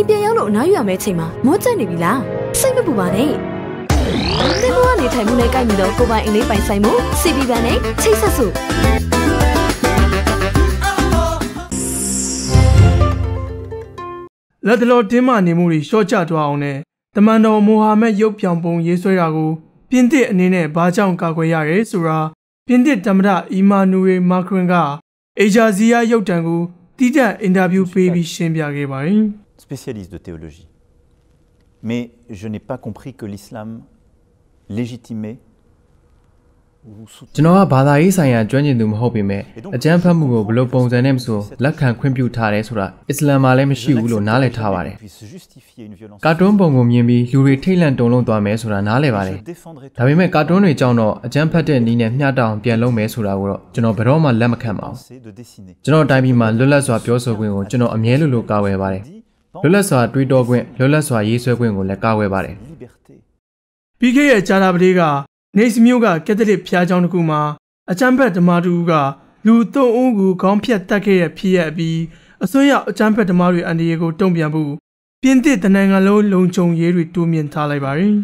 အိမ်ပြန်ရောက်လို့အနားယူရမယ့်ချိန်မှာမိုးကျနေပြီလားစိတ်မပူပါနဲ့သင်တို့ကနေထိုင်မှုနဲ့ကိုက်ပြီးတော့ကိုပိုင်အင်လေးပိုင်ဆိုင်မှု CB ဘန်နဲ့ချိတ်ဆက်စုလက်တလောတင်းမာနေမှုတွေရှော့ချသွားအောင်နဲ့တမန်တော်မိုဟာမက်ရုပ်ပြောင်ပုံရေးဆွဲတာကိုပြင်သစ်အနေနဲ့ဘာကြောင့်ကာကွယ်ရရဲဆိုတာပြင်သစ်သမ္မတအီမာနူရယ်မာခရင်ကအေဂျာဇီယာရုပ်တံကိုတိကျအင်တာဗျူးပေးပြီးရှင်းပြခဲ့ပါတယ်။ spécialiste de théologie, mais je n'ai pas compris que l'islam légitimait ကျွန်တော်ကဘာသာရေးဆိုင်ရာကျွမ်းကျင်သူမဟုတ်ပေမဲ့အကြမ်းဖက်မှုကိုဘယ်လိုပုံစံနဲ့မဆိုလက်ခံခွင့်ပြုထားတယ်ဆိုတာအစ္စလာမ်မှာလည်းမရှိဘူးလို့နားလည်ထားပါတယ်။ကာတွန်းပုံကိုမြင်ပြီးလူတွေထိတ်လန့်တုန်လှုပ်သွားမယ်ဆိုတာနားလည်ပါတယ်။ဒါပေမဲ့ကာတွန်းတွေကြောင့်တော့အကြမ်းဖက်တဲ့နည်းနဲ့မျှတအောင်ပြန်လုပ်မယ်ဆိုတာကိုတော့ကျွန်တော်ဘယ်တော့မှလက်မခံပါဘူး။ကျွန်တော်တိုင်းပြည်မှာလွတ်လပ်စွာပြောဆိုခွင့်ကိုကျွန်တော်အမြဲလိုလိုကာဝယ်ပါတယ်။လွတ်လပ်စွာတွေးတောခွင့်လွတ်လပ်စွာရေးဆွဲခွင့်ကိုလည်းကာကွယ်ပါတယ်။ PK ရဲ့ဂျာတာပလေးကနေစမျိုးကကက်သလစ်ဖျားကျောင်းတစ်ခုမှာအချမ်းဘတ်ဓမ္မတူက လူသုံးဦးကိုခေါင်းဖြတ်တက်ခဲ့တဲ့ဖြစ်ရပြီးအစွန်းရောက်အချမ်းဘတ်ဓမ္မတွေအန်ဒီယေကိုတုံ့ပြန်ဖို့ပြင်သစ်တနင်္ဂနွေလုံးလုံခြုံရေးတွေတိုးမြင့်ထားလိုက်ပါတယ်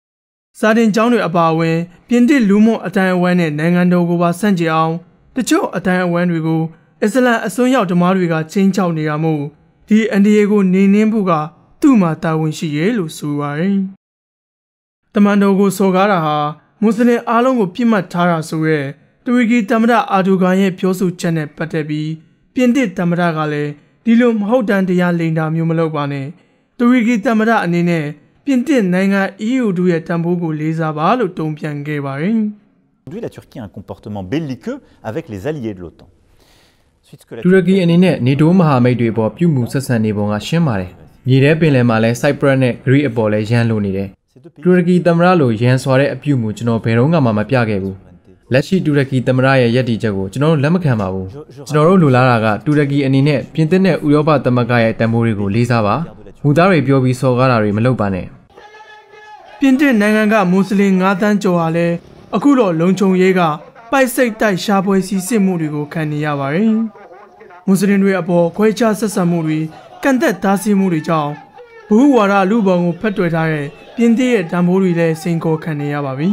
။စာတင်ကျောင်းတွေအပါအဝင်ပြင်သစ်လူမှုအတိုင်းအဝန်းနဲ့နိုင်ငံတော်ကိုပါဆန့်ကျင်အောင်တချို့အတိုင်းအဝန်းတွေကိုအစ္စလမ်အစွန်းရောက်ဓမ္မတွေကချင်းချောက်နေတာမို့ဒီအန္တရာယ်ကို နေနှင်းဖို့ကသူ့မှာတာဝန်ရှိရဲ့လို့ဆိုပါတယ်။တမန်တော်ကိုစော်ကားတာဟာမွတ်စလင်အားလုံးကိုပြစ်မှတ်ထားတာဆိုရဲတူရကီတမဒအာဒူဂန်ရဲ့ပြောဆိုချက်နဲ့ပတ်သက်ပြီးပြင်သစ်တမဒကလည်းဒီလိုမဟုတ်တန်တရားလိန်တာမျိုးမလုပ်ပါနဲ့တူရကီတမဒအနေနဲ့ပြင်သစ်နိုင်ငံ EU တို့ရဲ့တံပိုးကို လေးစားပါလို့တုံ့ပြန်ခဲ့ပါတယ်။ Aujourd'hui, la Turquie a un comportement belliqueux avec les alliés de l'OTAN. တူရကီအနေနဲ့နေတိုးမဟာမိတ်တွေပေါ်ပြုမှုဆက်ဆံနေပုံကရှင်းပါတယ်။မြေထဲပင်လယ်မှာလည်းစိုက်ပရက်နဲ့ဂရိအပေါ်လည်းရန်လိုနေတယ်။တူရကီသမ္မတလိုရန်စွာတဲ့အပြုမှုကျွန်တော်ဘယ်တော့မှမပြခဲ့ဘူး။လက်ရှိတူရကီသမ္မတရဲ့ရည်တည်ချက်ကိုကျွန်တော်တို့လက်မခံပါဘူး။ကျွန်တော်တို့လိုလားတာကတူရကီအနေနဲ့ပြင်သစ်နဲ့ဥရောပသမဂ္ဂရဲ့တံမိုးတွေကိုလေးစားပါ။မူသားတွေပြောပြီးစော်ကားတာတွေမလုပ်ပါနဲ့။ပြင်သစ်နိုင်ငံကမွတ်စလင်၅တန်းကျော်ဟာလည်းအခုတော့လုံခြုံရေးကပိုက်စိတ်တိုက်ရှားပွဲစီစစ်မှုတွေကိုခံနေရပါတယ်။မွတ်စလင်တွေအပေါ်ခွဲခြားဆက်ဆံမှုတွေကန့်သက်တားဆီးမှုတွေကြောင့်ဘူဝါဒလူပေါင်းကိုဖက်တွယ်ထားတဲ့ပြင်သစ်ရဲ့တံပိုးတွေလည်းစိန်ခေါ်ခံနေရပါပြီ